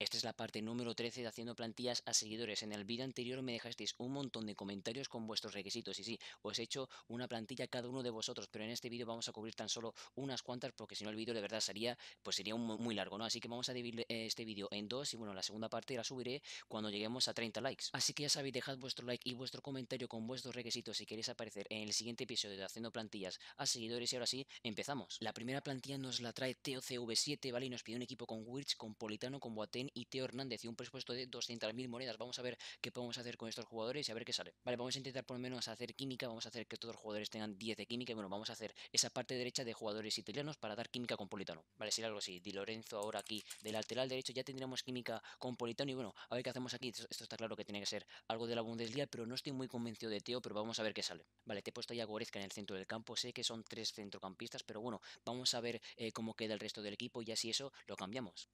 Esta es la parte número 13 de haciendo plantillas a seguidores. En el vídeo anterior me dejasteis un montón de comentarios con vuestros requisitos y sí, os he hecho una plantilla cada uno de vosotros, pero en este vídeo vamos a cubrir tan solo unas cuantas porque si no el vídeo de verdad sería pues sería muy largo, ¿no? Así que vamos a dividir eh, este vídeo en dos y bueno, la segunda parte la subiré cuando lleguemos a 30 likes. Así que ya sabéis, dejad vuestro like y vuestro comentario con vuestros requisitos si queréis aparecer en el siguiente episodio de haciendo plantillas a seguidores y ahora sí, empezamos. La primera plantilla nos la trae TOCV7, ¿vale? Y nos pide un equipo con Wirch, con Politano, con Boateng y Teo Hernández y un presupuesto de 200.000 monedas. Vamos a ver qué podemos hacer con estos jugadores y a ver qué sale. Vale, vamos a intentar por lo menos hacer química, vamos a hacer que todos los jugadores tengan 10 de química y bueno, vamos a hacer esa parte derecha de jugadores italianos para dar química con Politano. Vale, será algo así. Di Lorenzo ahora aquí del lateral derecho ya tendríamos química con Politano y bueno, a ver qué hacemos aquí. Esto, está claro que tiene que ser algo de la Bundesliga, pero no estoy muy convencido de Teo, pero vamos a ver qué sale. Vale, te he puesto ya Gorezca en el centro del campo, sé que son tres centrocampistas, pero bueno, vamos a ver eh, cómo queda el resto del equipo y así eso lo cambiamos.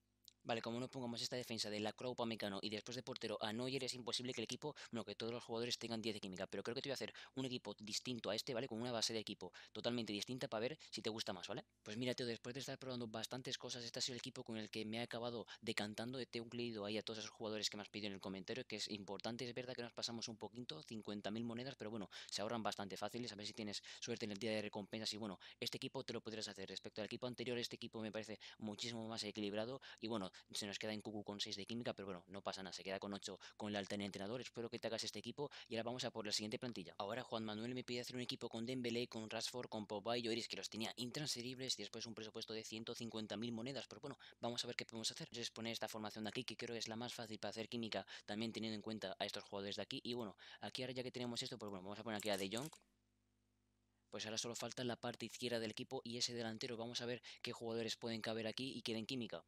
Vale, como no pongamos esta defensa de la Lacroix, mecano y después de portero a noyer es imposible que el equipo, no, que todos los jugadores tengan 10 de química. Pero creo que te voy a hacer un equipo distinto a este, ¿vale? Con una base de equipo totalmente distinta para ver si te gusta más, ¿vale? Pues mira, Teo, después de estar probando bastantes cosas, este ha sido el equipo con el que me he acabado decantando. Te he incluido ahí a todos esos jugadores que me has pedido en el comentario, que es importante. Es verdad que nos pasamos un poquito, 50.000 monedas, pero bueno, se ahorran bastante fáciles. A ver si tienes suerte en el día de recompensas. Y bueno, este equipo te lo podrías hacer. Respecto al equipo anterior, este equipo me parece muchísimo más equilibrado. Y bueno, se nos queda en Cucu con 6 de química, pero bueno, no pasa nada, se queda con 8 con la alta entrenador, espero que te hagas este equipo y ahora vamos a por la siguiente plantilla. Ahora Juan Manuel me pide hacer un equipo con Dembélé, con Rashford, con Pogba y Oris, que los tenía intransferibles y después un presupuesto de 150.000 monedas, pero bueno, vamos a ver qué podemos hacer. les poner esta formación de aquí, que creo que es la más fácil para hacer química, también teniendo en cuenta a estos jugadores de aquí, y bueno, aquí ahora ya que tenemos esto, pues bueno, vamos a poner aquí a De Jong, pues ahora solo falta la parte izquierda del equipo y ese delantero. Vamos a ver qué jugadores pueden caber aquí y queden química.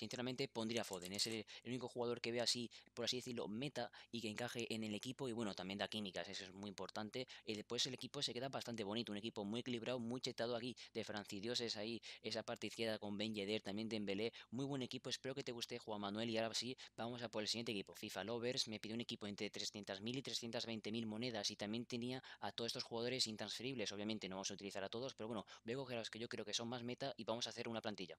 Sinceramente pondría Foden, es el, único jugador que ve así, por así decirlo, meta y que encaje en el equipo y bueno, también da químicas, eso es muy importante. Y eh, después el equipo se queda bastante bonito, un equipo muy equilibrado, muy chetado aquí de Dioses ahí, esa parte izquierda con Ben Yedder, también Dembélé, muy buen equipo, espero que te guste Juan Manuel y ahora sí, vamos a por el siguiente equipo. FIFA Lovers me pidió un equipo entre 300.000 y 320.000 monedas y también tenía a todos estos jugadores intransferibles, obviamente no vamos a utilizar a todos, pero bueno, veo que los que yo creo que son más meta y vamos a hacer una plantilla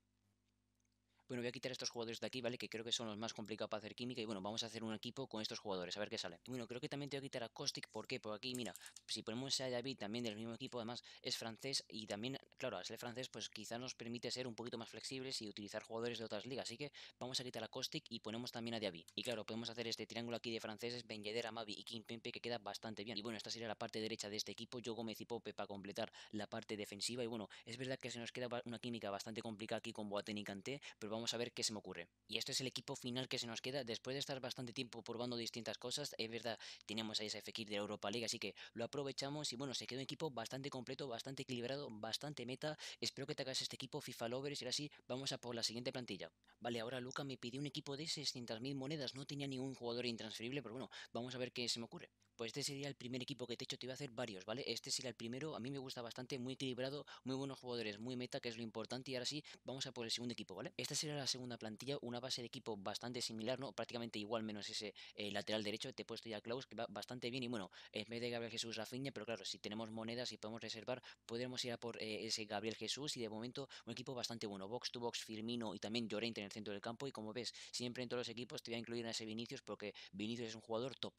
bueno, voy a quitar estos jugadores de aquí, ¿vale? Que creo que son los más complicados para hacer química. Y bueno, vamos a hacer un equipo con estos jugadores, a ver qué sale. Bueno, creo que también te voy a quitar a Caustic, ¿por qué? Porque aquí, mira, si ponemos a David también del mismo equipo, además es francés y también, claro, al ser francés, pues quizás nos permite ser un poquito más flexibles y utilizar jugadores de otras ligas. Así que vamos a quitar a Caustic y ponemos también a David. Y claro, podemos hacer este triángulo aquí de franceses, Ben Yedder, Mavi y Kim Pempe, que queda bastante bien. Y bueno, esta sería la parte derecha de este equipo, yo Gómez y Pope para completar la parte defensiva. Y bueno, es verdad que se nos queda una química bastante complicada aquí con Boateng y Kanté, pero vamos vamos a ver qué se me ocurre. Y este es el equipo final que se nos queda después de estar bastante tiempo probando distintas cosas. Es verdad, tenemos ahí ese Fekir de Europa League, así que lo aprovechamos y bueno, se quedó un equipo bastante completo, bastante equilibrado, bastante meta. Espero que te hagas este equipo FIFA lovers y ahora sí, vamos a por la siguiente plantilla. Vale, ahora Luca me pidió un equipo de 600.000 monedas, no tenía ningún jugador intransferible, pero bueno, vamos a ver qué se me ocurre. Pues este sería el primer equipo que te he hecho, te iba a hacer varios, ¿vale? Este sería el primero, a mí me gusta bastante, muy equilibrado, muy buenos jugadores, muy meta, que es lo importante, y ahora sí, vamos a por el segundo equipo, ¿vale? Este es a la segunda plantilla una base de equipo bastante similar, ¿no? Prácticamente igual, menos ese eh, lateral derecho. Te he puesto ya Klaus, que va bastante bien. Y bueno, en vez de Gabriel Jesús Rafinha, pero claro, si tenemos monedas y podemos reservar, podremos ir a por eh, ese Gabriel Jesús. Y de momento, un equipo bastante bueno. Box to box, Firmino y también Llorente en el centro del campo. Y como ves, siempre en todos los equipos te voy a incluir a ese Vinicius, porque Vinicius es un jugador top.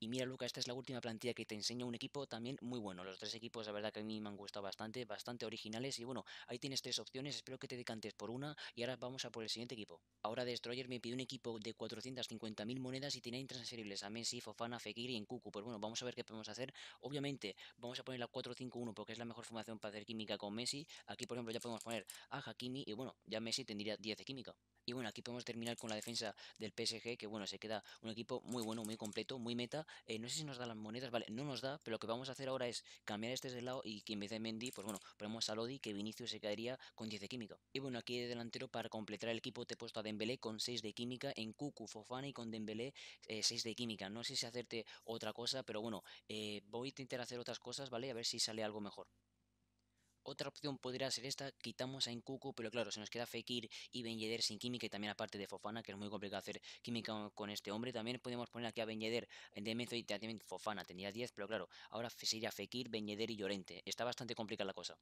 Y mira, Luca, esta es la última plantilla que te enseña un equipo también muy bueno. Los tres equipos, la verdad que a mí me han gustado bastante, bastante originales. Y bueno, ahí tienes tres opciones. Espero que te decantes por una. Y ahora vamos a por el siguiente equipo. Ahora Destroyer me pidió un equipo de 450.000 monedas y tiene intransferibles a Messi, Fofana, Fekir y Cucu. Pues bueno, vamos a ver qué podemos hacer. Obviamente, vamos a poner la 4-5-1 porque es la mejor formación para hacer química con Messi. Aquí, por ejemplo, ya podemos poner a Hakimi y bueno, ya Messi tendría 10 de química. Y bueno, aquí podemos terminar con la defensa del PSG, que bueno, se queda un equipo muy bueno, muy completo, muy meta. Eh, no sé si nos da las monedas, vale, no nos da, pero lo que vamos a hacer ahora es cambiar este de lado y que en vez de Mendy, pues bueno, ponemos a Lodi que Vinicius se caería con 10 de química. Y bueno, aquí de delantero para completar el equipo te he puesto a Dembélé con 6 de química, en Cucu, Fofana y con Dembélé 6 eh, de química. No sé si hacerte otra cosa, pero bueno, eh, voy a intentar hacer otras cosas, ¿vale? A ver si sale algo mejor. Otra opción podría ser esta, quitamos a Incuco, pero claro, se nos queda Fekir y Veñeder sin química y también aparte de Fofana, que es muy complicado hacer química con este hombre. También podemos poner aquí a Benyeder, en de y también Fofana, tendría 10, pero claro, ahora sería Fekir, Veñeder y Llorente. Está bastante complicada la cosa.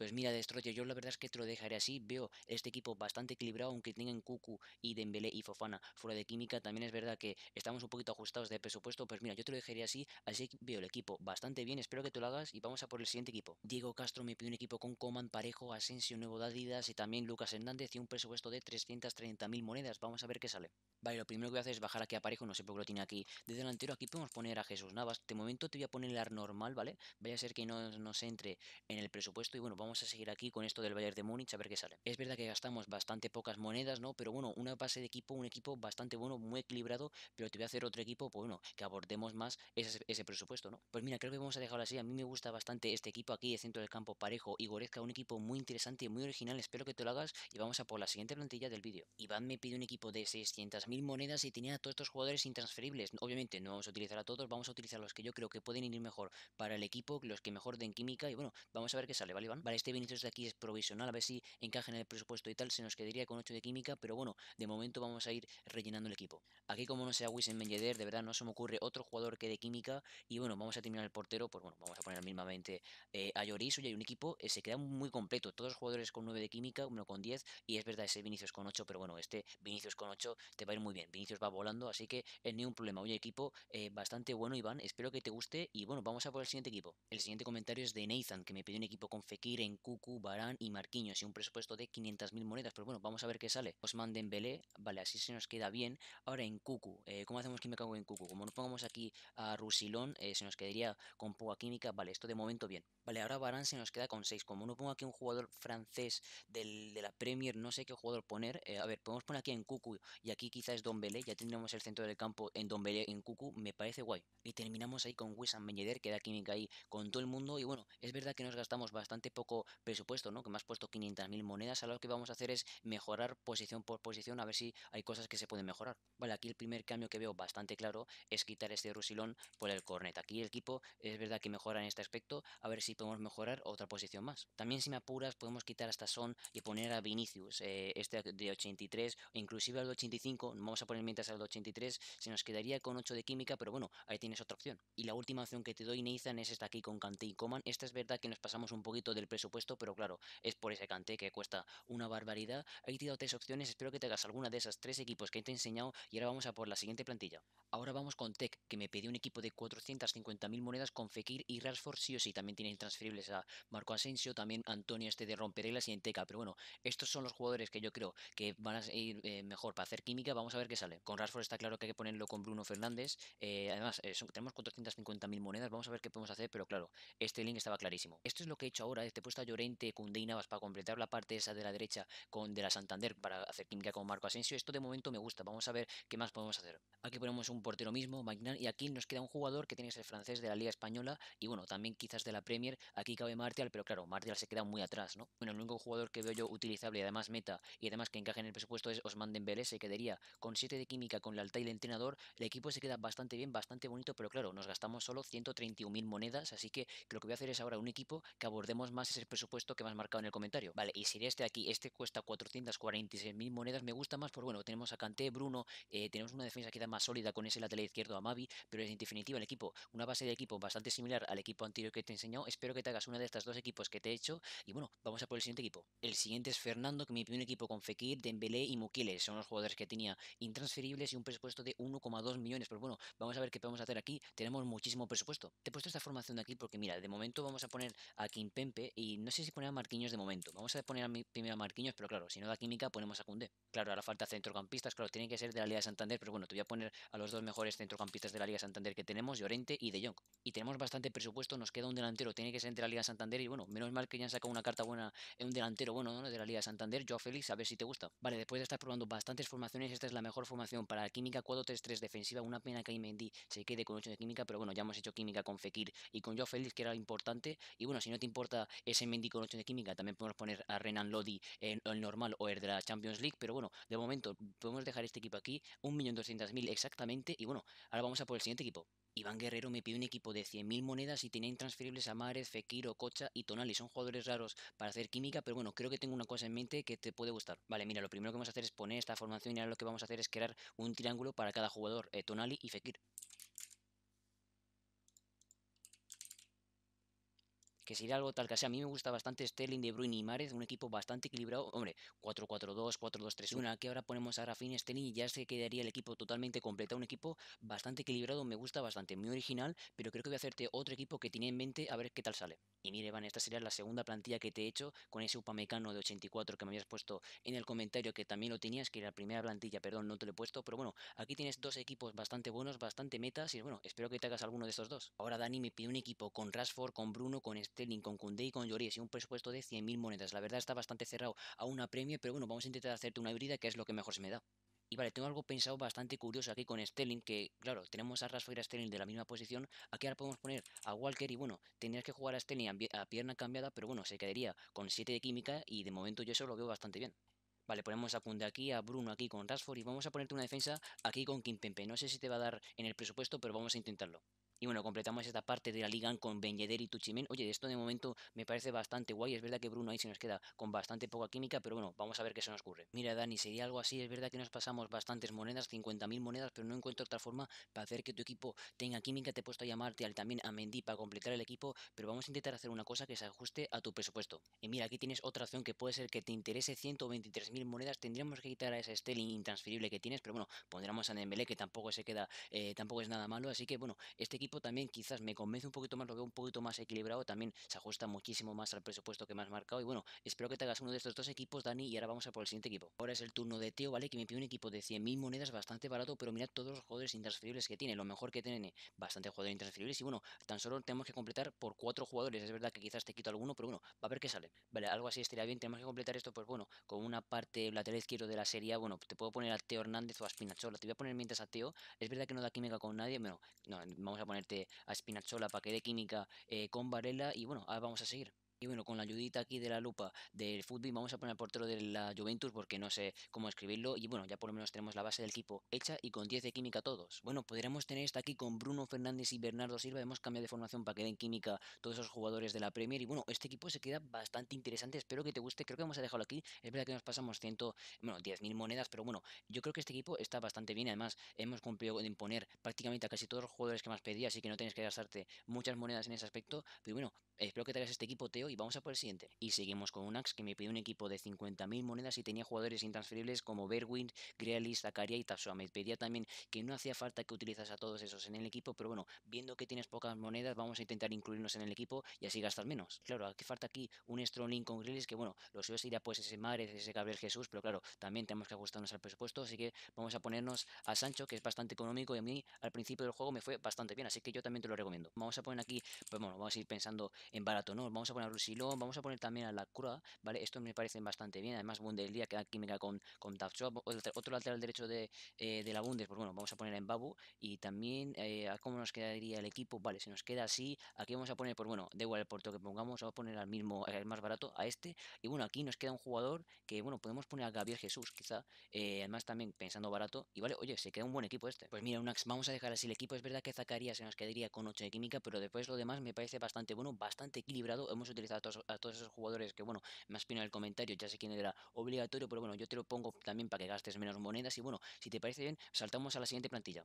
Pues mira, Destroyer, yo la verdad es que te lo dejaré así. Veo este equipo bastante equilibrado, aunque tengan Cucu y Dembélé y Fofana fuera de química. También es verdad que estamos un poquito ajustados de presupuesto. Pues mira, yo te lo dejaría así. Así veo el equipo bastante bien. Espero que te lo hagas y vamos a por el siguiente equipo. Diego Castro me pide un equipo con Coman, Parejo, Asensio, Nuevo de y también Lucas Hernández y un presupuesto de 330.000 monedas. Vamos a ver qué sale. Vale, lo primero que voy a hacer es bajar aquí a Parejo. No sé por qué lo tiene aquí. De delantero aquí podemos poner a Jesús Navas. De momento te voy a poner el ar normal, ¿vale? Vaya a ser que no nos entre en el presupuesto y bueno, vamos vamos a seguir aquí con esto del Bayern de Múnich a ver qué sale. Es verdad que gastamos bastante pocas monedas, ¿no? Pero bueno, una base de equipo, un equipo bastante bueno, muy equilibrado, pero te voy a hacer otro equipo, pues bueno, que abordemos más ese, presupuesto, ¿no? Pues mira, creo que vamos a dejarlo así, a mí me gusta bastante este equipo aquí de centro del campo parejo y Gorezca, un equipo muy interesante, y muy original, espero que te lo hagas y vamos a por la siguiente plantilla del vídeo. Iván me pide un equipo de 600.000 monedas y tenía a todos estos jugadores intransferibles, obviamente no vamos a utilizar a todos, vamos a utilizar los que yo creo que pueden ir mejor para el equipo, los que mejor den química y bueno, vamos a ver qué sale, ¿vale Iván? este Vinicius de aquí es provisional, a ver si encaja en el presupuesto y tal, se nos quedaría con 8 de química, pero bueno, de momento vamos a ir rellenando el equipo. Aquí como no sea Wissem Ben de verdad no se me ocurre otro jugador que de química, y bueno, vamos a terminar el portero, pues bueno, vamos a poner mismamente eh, a Lloris, y hay un equipo, eh, se queda muy completo, todos los jugadores con 9 de química, uno con 10, y es verdad ese Vinicius con 8, pero bueno, este Vinicius con 8 te va a ir muy bien, Vinicius va volando, así que eh, ni un problema, oye equipo eh, bastante bueno Iván, espero que te guste, y bueno, vamos a por el siguiente equipo. El siguiente comentario es de Nathan, que me pidió un equipo con Fekir, en Cucu, Barán y Marquinhos y un presupuesto de 500.000 monedas. Pero bueno, vamos a ver qué sale. Osman Belé, vale, así se nos queda bien. Ahora en Cucu, eh, ¿cómo hacemos me Que cago en Cucu? Como nos pongamos aquí a Rusilón, eh, se nos quedaría con poca química. Vale, esto de momento bien. Vale, ahora Barán se nos queda con 6. Como no pongo aquí un jugador francés de la Premier, no sé qué jugador poner. Eh, a ver, podemos poner aquí en Cucu y aquí quizás Don Belé, Ya tendremos el centro del campo en Don Belé, en Cucu. Me parece guay. Y terminamos ahí con Wissam Meñeder, que da química ahí con todo el mundo. Y bueno, es verdad que nos gastamos bastante poco presupuesto, ¿no? Que me has puesto 500.000 monedas, ahora lo que vamos a hacer es mejorar posición por posición a ver si hay cosas que se pueden mejorar. Vale, aquí el primer cambio que veo bastante claro es quitar este rusilón por el Cornet, Aquí el equipo es verdad que mejora en este aspecto, a ver si podemos mejorar otra posición más. También si me apuras podemos quitar hasta Son y poner a Vinicius, eh, este de 83, inclusive al 85, vamos a poner mientras al de 83, se nos quedaría con 8 de química, pero bueno, ahí tienes otra opción. Y la última opción que te doy, Nathan, es esta aquí con Kanté y Coman. Esta es verdad que nos pasamos un poquito del presupuesto supuesto, pero claro, es por ese cante que cuesta una barbaridad. He tirado tres opciones, espero que te hagas alguna de esas tres equipos que te he enseñado y ahora vamos a por la siguiente plantilla. Ahora vamos con Tech, que me pidió un equipo de 450.000 monedas con Fekir y Rashford, sí o sí, también tienen transferibles a Marco Asensio, también Antonio este de Romperelas y en Teca, pero bueno, estos son los jugadores que yo creo que van a ir eh, mejor para hacer química, vamos a ver qué sale. Con Rashford está claro que hay que ponerlo con Bruno Fernández, eh, además eh, tenemos 450.000 monedas, vamos a ver qué podemos hacer, pero claro, este link estaba clarísimo. Esto es lo que he hecho ahora, este está Llorente con y Navas para completar la parte esa de la derecha con de la Santander para hacer química con Marco Asensio. Esto de momento me gusta. Vamos a ver qué más podemos hacer. Aquí ponemos un portero mismo, Magnan, y aquí nos queda un jugador que tiene que ser francés de la Liga Española y bueno, también quizás de la Premier. Aquí cabe Martial, pero claro, Martial se queda muy atrás, ¿no? Bueno, el único jugador que veo yo utilizable y además meta y además que encaje en el presupuesto es Osman Dembélé. Se quedaría con 7 de química con la Alta y el entrenador. El equipo se queda bastante bien, bastante bonito, pero claro, nos gastamos solo 131.000 monedas, así que lo que voy a hacer es ahora un equipo que abordemos más ese el presupuesto que me has marcado en el comentario. Vale, y sería este de aquí, este cuesta 446.000 monedas, me gusta más, por pues bueno, tenemos a Kanté, Bruno, eh, tenemos una defensa que queda más sólida con ese lateral izquierdo a Mavi, pero en definitiva el equipo, una base de equipo bastante similar al equipo anterior que te he enseñado, espero que te hagas una de estas dos equipos que te he hecho, y bueno, vamos a por el siguiente equipo. El siguiente es Fernando, que me pidió un equipo con Fekir, Dembélé y Mukile, son los jugadores que tenía intransferibles y un presupuesto de 1,2 millones, pero bueno, vamos a ver qué podemos hacer aquí, tenemos muchísimo presupuesto. Te he puesto esta formación de aquí porque mira, de momento vamos a poner a Kim Pempe y no sé si poner a Marquinhos de momento. Vamos a poner a mi, primero a Marquinhos, pero claro, si no da química, ponemos a Cundé. Claro, ahora falta centrocampistas, claro, tiene que ser de la Liga de Santander, pero bueno, te voy a poner a los dos mejores centrocampistas de la Liga de Santander que tenemos, Llorente y De Jong. Y tenemos bastante presupuesto, nos queda un delantero, tiene que ser de la Liga de Santander, y bueno, menos mal que ya han sacado una carta buena en eh, un delantero bueno ¿no? de la Liga de Santander, yo Félix, a ver si te gusta. Vale, después de estar probando bastantes formaciones, esta es la mejor formación para química 4-3-3 defensiva, una pena que Mendy se quede con 8 de química, pero bueno, ya hemos hecho química con Fekir y con Joao Félix, que era importante, y bueno, si no te importa ese Mendy con 8 de química, también podemos poner a Renan Lodi en el normal o el de la Champions League, pero bueno, de momento podemos dejar este equipo aquí, 1.200.000 exactamente, y bueno, ahora vamos a por el siguiente equipo. Iván Guerrero me pide un equipo de 100.000 monedas y tiene intransferibles a Mares, Fekir, Cocha y Tonali. Son jugadores raros para hacer química, pero bueno, creo que tengo una cosa en mente que te puede gustar. Vale, mira, lo primero que vamos a hacer es poner esta formación y ahora lo que vamos a hacer es crear un triángulo para cada jugador, eh, Tonali y Fekir. que sería algo tal que sea. A mí me gusta bastante Sterling, De Bruyne y Mares, un equipo bastante equilibrado. Hombre, 4-4-2, 4-2-3-1. Aquí ahora ponemos a Rafinha, Sterling y ya se quedaría el equipo totalmente completo. Un equipo bastante equilibrado, me gusta bastante, muy original, pero creo que voy a hacerte otro equipo que tiene en mente a ver qué tal sale. Y mire, Van, esta sería la segunda plantilla que te he hecho con ese Upamecano de 84 que me habías puesto en el comentario que también lo tenías, que era la primera plantilla, perdón, no te lo he puesto, pero bueno, aquí tienes dos equipos bastante buenos, bastante metas y bueno, espero que te hagas alguno de estos dos. Ahora Dani me pide un equipo con Rashford, con Bruno, con con Koundé y con Lloris y un presupuesto de 100.000 monedas. La verdad está bastante cerrado a una premia, pero bueno, vamos a intentar hacerte una híbrida que es lo que mejor se me da. Y vale, tengo algo pensado bastante curioso aquí con Sterling, que claro, tenemos a Rashford y a Sterling de la misma posición. Aquí ahora podemos poner a Walker y bueno, tendrías que jugar a Sterling a pierna cambiada, pero bueno, se quedaría con 7 de química y de momento yo eso lo veo bastante bien. Vale, ponemos a Kunde aquí, a Bruno aquí con Rashford y vamos a ponerte una defensa aquí con Kimpempe. No sé si te va a dar en el presupuesto, pero vamos a intentarlo. Y bueno, completamos esta parte de la Liga con Ben y Tuchimen. Oye, esto de momento me parece bastante guay. Es verdad que Bruno ahí se nos queda con bastante poca química, pero bueno, vamos a ver qué se nos ocurre. Mira, Dani, sería algo así. Es verdad que nos pasamos bastantes monedas, 50.000 monedas, pero no encuentro otra forma para hacer que tu equipo tenga química. Te he puesto a llamarte al, también a Mendy para completar el equipo, pero vamos a intentar hacer una cosa que se ajuste a tu presupuesto. Y mira, aquí tienes otra opción que puede ser que te interese 123.000 monedas. Tendríamos que quitar a ese Sterling intransferible que tienes, pero bueno, pondremos a Dembélé que tampoco se queda, eh, tampoco es nada malo. Así que bueno, este equipo también quizás me convence un poquito más, lo veo un poquito más equilibrado, también se ajusta muchísimo más al presupuesto que más marcado. Y bueno, espero que te hagas uno de estos dos equipos, Dani, y ahora vamos a por el siguiente equipo. Ahora es el turno de Teo, ¿vale? Que me pide un equipo de 100.000 monedas bastante barato, pero mira todos los jugadores intransferibles que tiene, lo mejor que tiene, bastante jugadores intransferibles. Y bueno, tan solo tenemos que completar por cuatro jugadores, es verdad que quizás te quito alguno, pero bueno, va a ver qué sale. Vale, algo así estaría bien, tenemos que completar esto, pues bueno, con una parte lateral izquierdo de la serie, bueno, te puedo poner al Teo Hernández o a Spinachola, te voy a poner mientras a Teo, es verdad que no da química con nadie, bueno, no, vamos a poner a espinachola para que de Química, eh, con Varela y bueno, ahora vamos a seguir. Y bueno, con la ayudita aquí de la lupa del fútbol, vamos a poner al portero de la Juventus porque no sé cómo escribirlo. Y bueno, ya por lo menos tenemos la base del equipo hecha y con 10 de química todos. Bueno, podríamos tener esta aquí con Bruno Fernández y Bernardo Silva. Hemos cambiado de formación para que den química todos esos jugadores de la Premier. Y bueno, este equipo se queda bastante interesante. Espero que te guste. Creo que vamos a dejarlo aquí. Es verdad que nos pasamos 100, bueno, 10.000 monedas, pero bueno, yo creo que este equipo está bastante bien. Además, hemos cumplido en poner prácticamente a casi todos los jugadores que más pedías así que no tienes que gastarte muchas monedas en ese aspecto. Pero bueno, espero que te hagas este equipo, Teo y vamos a por el siguiente. Y seguimos con un Axe que me pidió un equipo de 50.000 monedas y tenía jugadores intransferibles como Berwin, Grealis, Zacaria y Tapsua, Me pedía también que no hacía falta que utilizas a todos esos en el equipo, pero bueno, viendo que tienes pocas monedas, vamos a intentar incluirnos en el equipo y así gastar menos. Claro, aquí falta aquí un strolling con Grealis que bueno, lo suyo sería pues ese Mares, ese Gabriel Jesús, pero claro, también tenemos que ajustarnos al presupuesto, así que vamos a ponernos a Sancho, que es bastante económico y a mí al principio del juego me fue bastante bien, así que yo también te lo recomiendo. Vamos a poner aquí, pues bueno, vamos a ir pensando en barato, ¿no? Vamos a poner pues si lo vamos a poner también a la cura, ¿vale? Esto me parece bastante bien, además Bundelía queda química con, con otro lateral derecho eh, de, la Bundes, pues bueno, vamos a poner en Babu y también eh, cómo nos quedaría el equipo, vale, se nos queda así, aquí vamos a poner, pues bueno, da igual el porto que pongamos, vamos a poner al mismo, El más barato, a este, y bueno, aquí nos queda un jugador que, bueno, podemos poner a Gabriel Jesús, quizá, eh, además también pensando barato, y vale, oye, se queda un buen equipo este. Pues mira, Unax, vamos a dejar así el equipo, es verdad que Zacarías se nos quedaría con 8 de química, pero después lo demás me parece bastante bueno, bastante equilibrado, hemos utilizado a todos, esos jugadores que, bueno, más pino el comentario, ya sé quién era obligatorio, pero bueno, yo te lo pongo también para que gastes menos monedas. Y bueno, si te parece bien, saltamos a la siguiente plantilla.